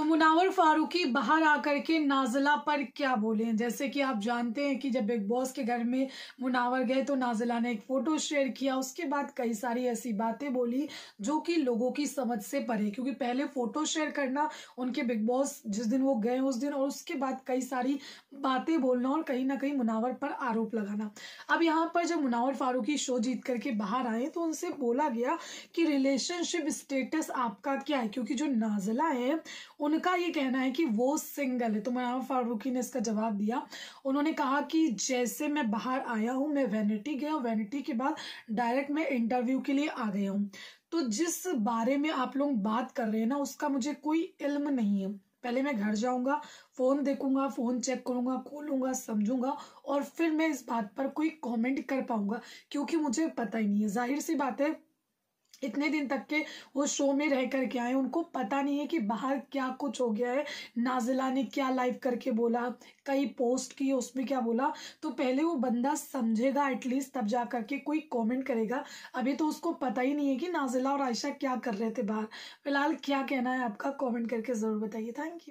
तो मुनावर फारूकी बाहर आकर के नाजिला पर क्या बोले जैसे कि आप जानते हैं कि जब बिग बॉस के घर में मुनावर गए तो नाजिला ने एक फ़ोटो शेयर किया उसके बाद कई सारी ऐसी बातें बोली जो कि लोगों की समझ से परे क्योंकि पहले फ़ोटो शेयर करना उनके बिग बॉस जिस दिन वो गए उस दिन और उसके बाद कई सारी बातें बोलना और कहीं ना कहीं मुनावर पर आरोप लगाना अब यहाँ पर जब मुनावर फारूकी शो जीत करके बाहर आए तो उनसे बोला गया कि रिलेशनशिप स्टेटस आपका क्या है क्योंकि जो नाजिला है उन उनका ये कहना है कि वो सिंगल है तो मनामा फारूकी ने इसका जवाब दिया उन्होंने कहा कि जैसे मैं बाहर आया हूँ मैं वैनिटी गया हूँ वैनिटी के बाद डायरेक्ट मैं इंटरव्यू के लिए आ गया हूँ तो जिस बारे में आप लोग बात कर रहे हैं ना उसका मुझे कोई इल्म नहीं है पहले मैं घर जाऊंगा फ़ोन देखूंगा फ़ोन चेक करूंगा खोलूंगा समझूंगा और फिर मैं इस बात पर कोई कमेंट कर पाऊंगा क्योंकि मुझे पता ही नहीं है जाहिर सी बात है इतने दिन तक के वो शो में रह कर के आए उनको पता नहीं है कि बाहर क्या कुछ हो गया है नाजिला ने क्या लाइव करके बोला कई पोस्ट की उसमें क्या बोला तो पहले वो बंदा समझेगा एटलीस्ट तब जा करके कोई कमेंट करेगा अभी तो उसको पता ही नहीं है कि नाजिला और आयशा क्या कर रहे थे बाहर फिलहाल क्या कहना है आपका कॉमेंट करके ज़रूर बताइए थैंक यू